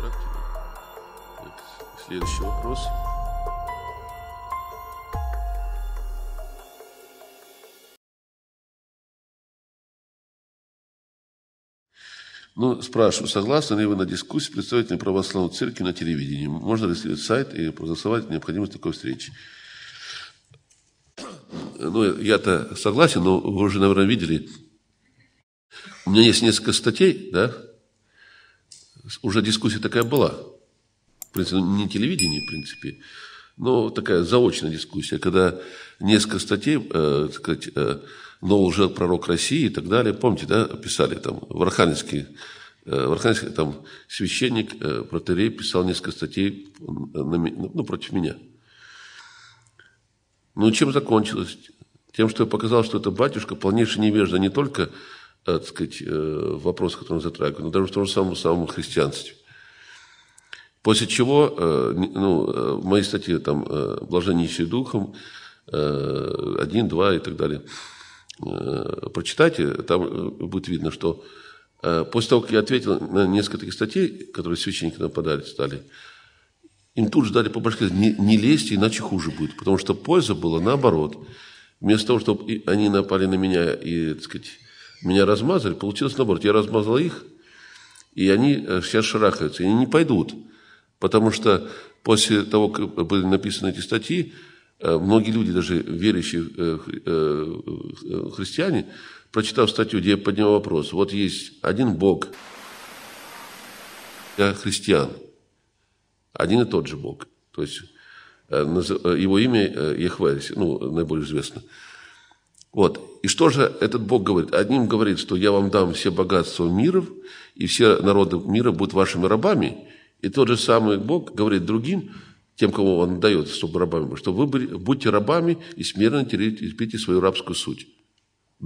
характере. Так, следующий вопрос. Ну, спрашиваю, согласны ли вы на дискуссии представителей православной церкви на телевидении? Можно ли следовать сайт и проголосовать необходимость такой встречи? Ну, я-то согласен, но вы уже, наверное, видели. У меня есть несколько статей, да, уже дискуссия такая была. В принципе, не телевидение, в принципе, но такая заочная дискуссия, когда несколько статей, э, так сказать, э, но уже пророк России и так далее, помните, да, писали там в Архангельске, э, в Архангельске там священник, э, протерей писал несколько статей на, ну, ну, против меня. Ну, чем закончилось? Тем, что я показал, что это батюшка, полнейший невежда не только Э, так сказать, э, вопрос, который он затрагивает, но ну, даже в том же самом, самом христианстве. После чего, э, ну, в моей статье там «Блаженнейший духом», один, два и так далее, прочитайте, там будет видно, что после того, как я ответил на несколько таких статей, которые священники нападали, стали, им тут же дали по башке, не, не лезьте, иначе хуже будет, потому что польза была наоборот. Вместо того, чтобы они напали на меня и, так сказать, меня размазали, получилось наоборот. Я размазал их, и они э, сейчас шарахаются, и они не пойдут. Потому что после того, как были написаны эти статьи, э, многие люди, даже верующие э, христиане, прочитав статью, где я поднял вопрос, вот есть один Бог для христиан, один и тот же Бог. То есть его имя Яхве, ну, наиболее известно. Вот. И что же этот Бог говорит? Одним говорит, что я вам дам все богатства миров, и все народы мира будут вашими рабами. И тот же самый Бог говорит другим, тем, кому он дает, чтобы рабами что вы будьте рабами и смирно терпите свою рабскую суть,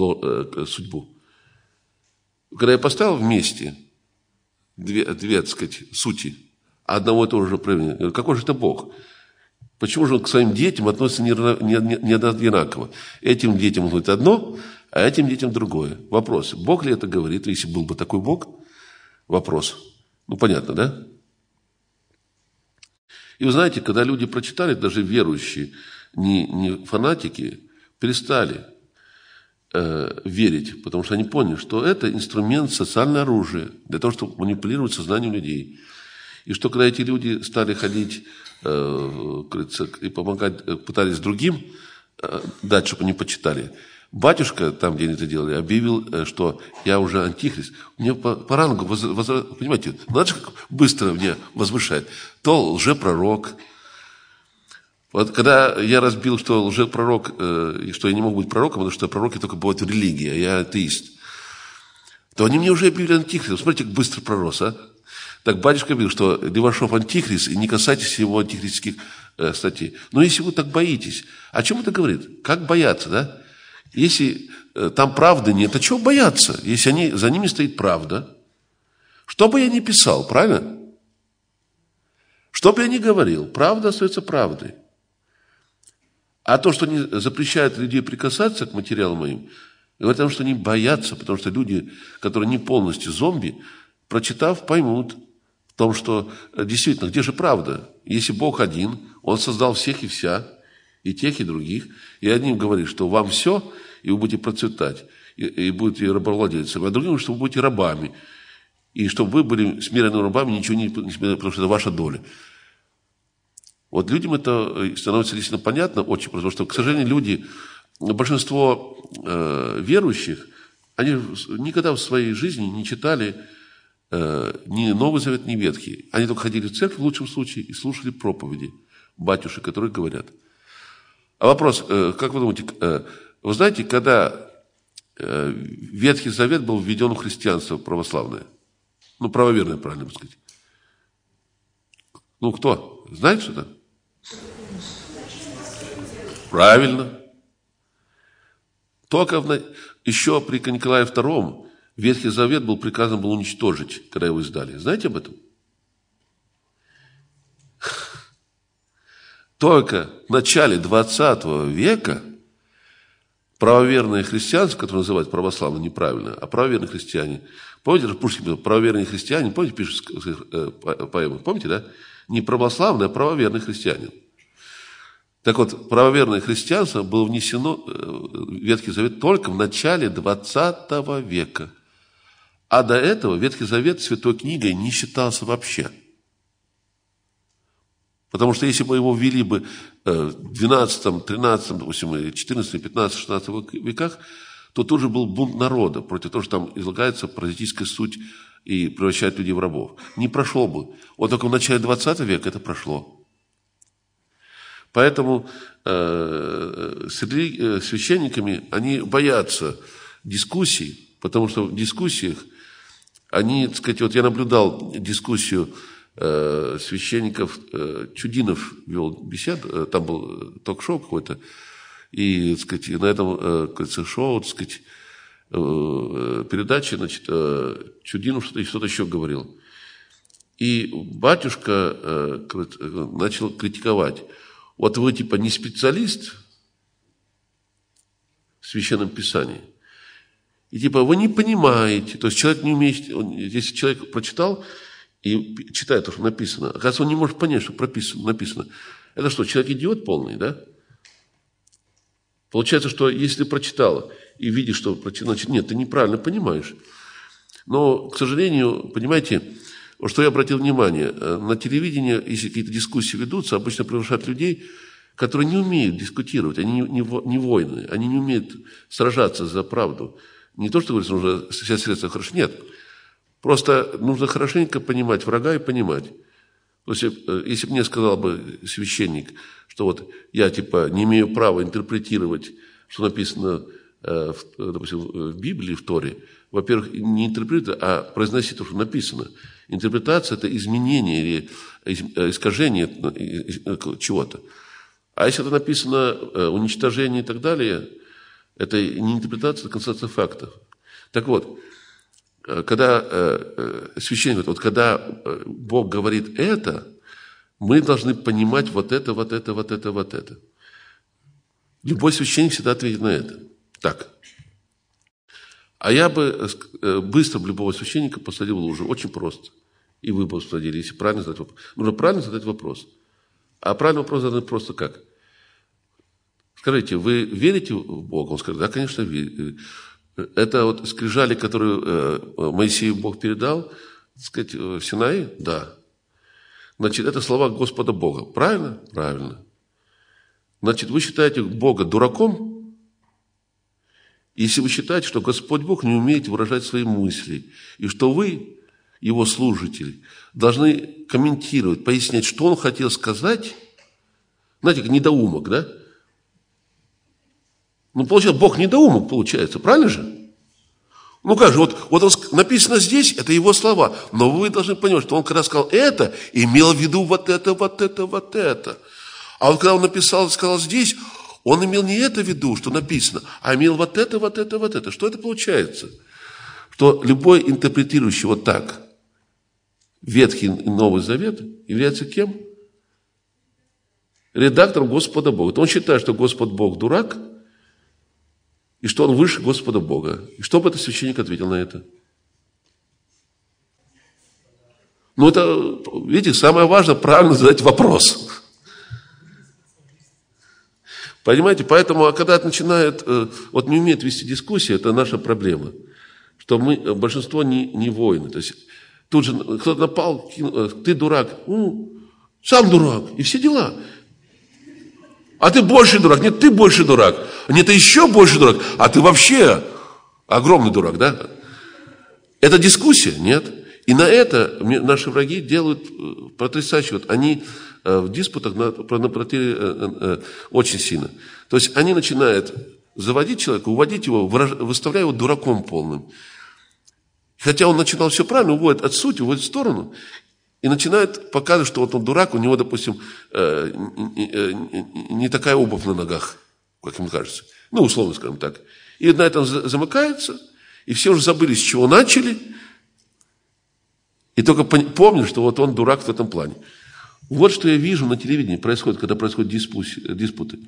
э, судьбу. Когда я поставил вместе две, две так сказать, сути одного и того же проявления, какой же это Бог? Почему же он к своим детям относится не, не, не, не одинаково? Этим детям он говорит одно, а этим детям другое. Вопрос, Бог ли это говорит, если был бы такой Бог? Вопрос. Ну, понятно, да? И вы знаете, когда люди прочитали, даже верующие, не, не фанатики, перестали э, верить, потому что они поняли, что это инструмент, социальное оружие для того, чтобы манипулировать сознанием людей. И что когда эти люди стали ходить э, и помогать, э, пытались другим э, дать, чтобы они почитали, батюшка, там, где они это делали, объявил, э, что я уже антихрист. Мне по, по рангу, воз, воз, понимаете, знаешь, как быстро мне возвышает. То лжепророк, вот когда я разбил, что лжепророк, э, что я не мог быть пророком, потому что пророки только бывают в религии, а я атеист, то они мне уже объявили антихристом. Смотрите, как быстро пророс, а? Так батюшка говорил, что Левашов антихрист, и не касайтесь его антихристских э, статей. Но если вы так боитесь, о чем это говорит? Как бояться, да? Если э, там правды нет, а чего бояться, если они, за ними стоит правда? Что бы я ни писал, правильно? Что бы я ни говорил, правда остается правдой. А то, что они запрещают людей прикасаться к материалам моим, в этом что они боятся, потому что люди, которые не полностью зомби, прочитав, поймут, том, что э, действительно, где же правда? Если Бог один, Он создал всех и вся, и тех, и других, и одним говорит, что вам все, и вы будете процветать, и, и будете рабовладельцами, а другим, что вы будете рабами, и чтобы вы были смиренными рабами, ничего не, потому что это ваша доля. Вот людям это э, становится лично понятно очень, потому что, к сожалению, люди, большинство э, верующих, они никогда в своей жизни не читали Э, ни Новый Завет, ни Ветхий. Они только ходили в церковь в лучшем случае и слушали проповеди батюшек, которые говорят. А вопрос, э, как вы думаете, э, вы знаете, когда Ветхий Завет был введен в христианство православное? Ну, правоверное, правильно бы сказать. Ну, кто? Знает что-то? Правильно. Только в... еще при Николае II Ветхий Завет был приказан был уничтожить, когда его издали. Знаете об этом? Только в начале 20 века правоверные христианство, которые называют православные неправильно, а правоверные христиане, помните, Пушкин писал, правоверные христиане, помните, пишет э, э, поэмы, помните, да? Не православные, а правоверные христиане. Так вот, правоверное христианство было внесено э, в Ветхий Завет только в начале 20 века – а до этого Ветхий Завет святой книгой не считался вообще. Потому что если бы его ввели бы э, в 12, 13, допустим, 14, 15, 16 веках, то тоже был бунт народа против того, что там излагается паразитическая суть и превращает людей в рабов. Не прошло бы. Вот только в начале 20 века это прошло. Поэтому э, с э, священниками они боятся дискуссий, потому что в дискуссиях – они, так сказать, вот я наблюдал дискуссию э, священников, э, Чудинов вел беседу, э, там был э, ток-шоу какой то и, так сказать, на этом э, шоу, так сказать, э, э передаче, значит, э, Чудинов что-то, что-то еще говорил. И батюшка э, начал критиковать. Вот вы, типа, не специалист в Священном Писании, и типа вы не понимаете, то есть человек не умеет, он, если человек прочитал и читает то, что написано, оказывается, он не может понять, что прописано, написано. Это что, человек идиот полный, да? Получается, что если прочитал и видишь, что прочитал, значит, нет, ты неправильно понимаешь. Но, к сожалению, понимаете, что я обратил внимание, э, на телевидении, если какие-то дискуссии ведутся, обычно приглашают людей, которые не умеют дискутировать, они не, не, не воины, они не умеют сражаться за правду не то, что говорится, нужно все средства хорошо. Нет. Просто нужно хорошенько понимать врага и понимать. То есть, э, если бы мне сказал бы священник, что вот я типа не имею права интерпретировать, что написано, э, допустим, э, в Библии, в Торе, во-первых, не интерпретировать, а произносить то, что написано. Интерпретация – это изменение или искажение чего-то. А если это написано уничтожение и так далее – это не интерпретация, это констатация фактов. Так вот, э, когда э, э, священник говорит, вот когда Бог говорит это, мы должны понимать вот это, вот это, вот это, вот это. Любой священник всегда ответит на это. Так. А я бы быстро любого священника посадил в лужу. Очень просто. И вы бы посадили, если правильно задать вопрос. Нужно правильно задать вопрос. А правильный вопрос задать просто как? Скажите, вы верите в Бога? Он сказал: да, конечно, Это вот скрижали, которые э, Моисею Бог передал, так сказать, э, в Синае? Да. Значит, это слова Господа Бога. Правильно? Правильно. Значит, вы считаете Бога дураком, если вы считаете, что Господь Бог не умеет выражать свои мысли, и что вы, его служители, должны комментировать, пояснять, что он хотел сказать, знаете, как недоумок, да? Ну, получается, Бог недоумок, получается, правильно же? Ну как же, вот, вот он, написано здесь, это его слова, но вы должны понимать, что он когда сказал это, имел в виду вот это, вот это, вот это. А он, когда он написал, сказал здесь, он имел не это в виду, что написано, а имел вот это, вот это, вот это. Что это получается? Что любой интерпретирующий вот так Ветхий и Новый Завет является кем? Редактором Господа Бога. Он считает, что Господь Бог дурак – и что он выше Господа Бога. И что бы этот священник ответил на это? Ну, это, видите, самое важное, правильно задать вопрос. Понимаете, поэтому, а когда начинает, э, вот не умеет вести дискуссии, это наша проблема, что мы, э, большинство не, не воины. То есть тут же кто-то напал, кинул, э, ты дурак, ну, сам дурак, и все дела. А ты больше дурак. Нет, ты больше дурак. Нет, ты еще больше дурак. А ты вообще огромный дурак, да? Это дискуссия? Нет. И на это наши враги делают э, потрясающе. Вот они э, в диспутах напротив э, очень сильно. То есть они начинают заводить человека, уводить его, выставляя его дураком полным. Хотя он начинал все правильно, уводит от сути, уводит в сторону. И начинает показывать, что вот он дурак, у него, допустим, э, э, не такая обувь на ногах, как ему кажется. Ну, условно скажем так. И на этом замыкается, и все уже забыли, с чего начали, и только помню, что вот он дурак в этом плане. Вот что я вижу на телевидении происходит, когда происходят диспуси, э, диспуты.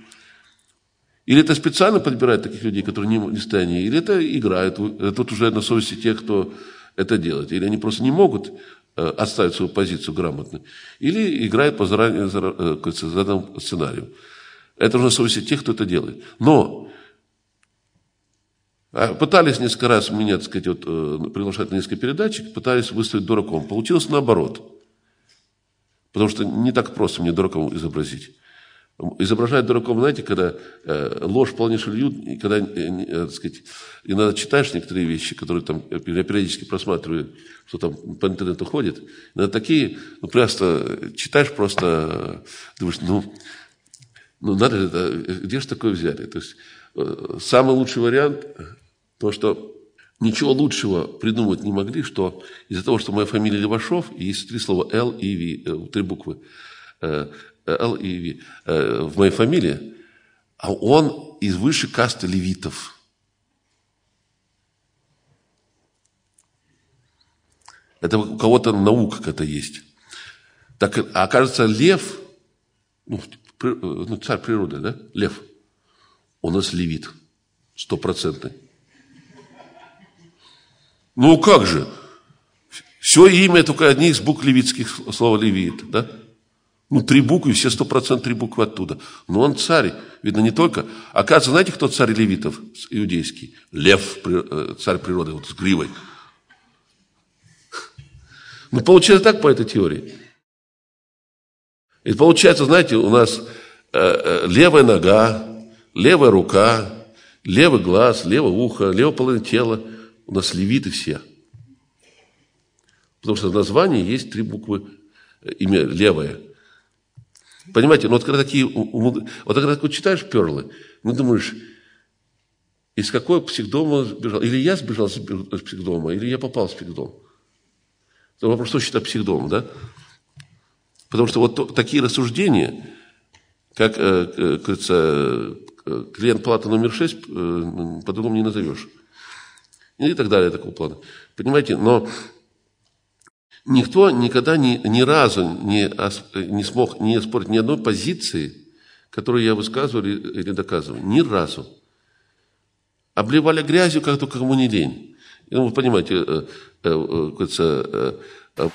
Или это специально подбирают таких людей, которые не в состоянии, или это играют, тут уже на совести тех, кто это делает. Или они просто не могут Э, отставит свою позицию грамотно, или играет по э, заданному сценарию. Это уже зависит тех, кто это делает. Но а, пытались несколько раз меня, так сказать, вот, э, приглашать на несколько передачек, пытались выставить дураком. Получилось наоборот. Потому что не так просто мне дураком изобразить изображают дураком, знаете, когда э, ложь вполне шельют, и когда, э, э, сказать, иногда читаешь некоторые вещи, которые там, я э, периодически просматриваю, что там по интернету ходит, иногда такие, ну, просто читаешь, просто э, думаешь, ну, ну, надо же, где же такое взяли? То есть самый лучший вариант, то, что ничего лучшего придумать не могли, что из-за того, что моя фамилия Левашов, и есть три слова «Л» и В три буквы, Л и э, в моей фамилии, а он из высшей касты левитов. Это у кого-то наука какая-то есть. Так, а кажется, лев, ну, э, ну, царь природы, да, лев, у нас левит, стопроцентный. Ну как же? Все имя только одни из букв левитских, слова левит, да? Ну, три буквы, все сто процентов три буквы оттуда. Но он царь, видно, не только. Оказывается, а знаете, кто царь левитов иудейский? Лев, э, царь природы, вот с гривой. Ну, получается так по этой теории. И получается, знаете, у нас э, э, левая нога, левая рука, левый глаз, левое ухо, левое половина тела. У нас левиты все. Потому что в названии есть три буквы, имя левое – Понимаете, ну вот когда такие, вот когда вот читаешь перлы, ну думаешь, из какого психдома сбежал? Или я сбежал с психдома, или я попал в психдом. Это вопрос, что считать психдом, да? Потому что вот такие рассуждения, как, как э, э, говорится, э, клиент плата номер 6, по-другому не назовешь. И так далее, такого плана. Понимаете, но Никто никогда ни, ни разу не, не смог не спорить ни одной позиции, которую я высказывал или, доказывал. Ни разу. Обливали грязью, как только кому не лень. И, ну, вы понимаете, э, э, э,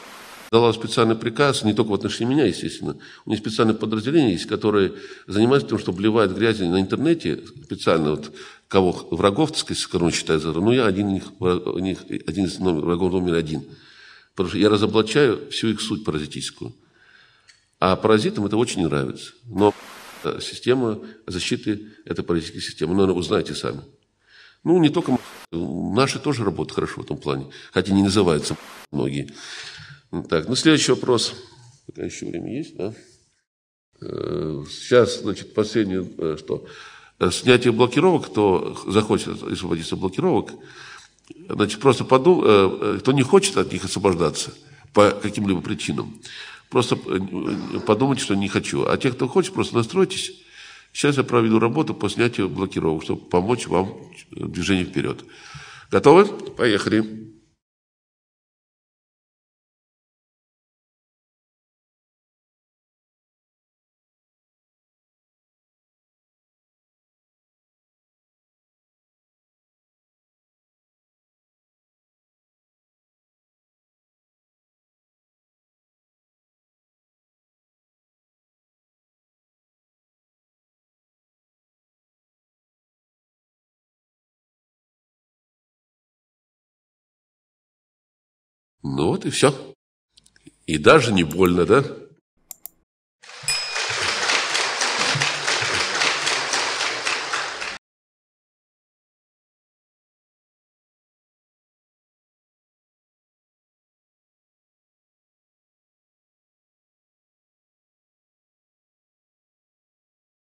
дала специальный приказ, не только в отношении меня, естественно. У них специальное подразделение есть, которое занимается тем, что обливает грязью на интернете, специально вот кого врагов, так сказать, скажем, считают, ну я один, из них, один из номер, врагов номер один – Потому что я разоблачаю всю их суть паразитическую. А паразитам это очень нравится. Но э, система защиты – это паразитическая система. Ну, наверное, узнаете сами. Ну, не только наши тоже работают хорошо в этом плане, хотя не называются многие. Ну, так, ну следующий вопрос. Пока еще время есть, да? Э, сейчас, значит, последнее, э, что снятие блокировок, кто захочет освободиться от блокировок, значит, просто подул, э, э, кто не хочет от них освобождаться по каким-либо причинам, просто э, подумайте, что не хочу. А те, кто хочет, просто настройтесь. Сейчас я проведу работу по снятию блокировок, чтобы помочь вам движение вперед. Готовы? Поехали. Ну вот и все. И даже не больно, да?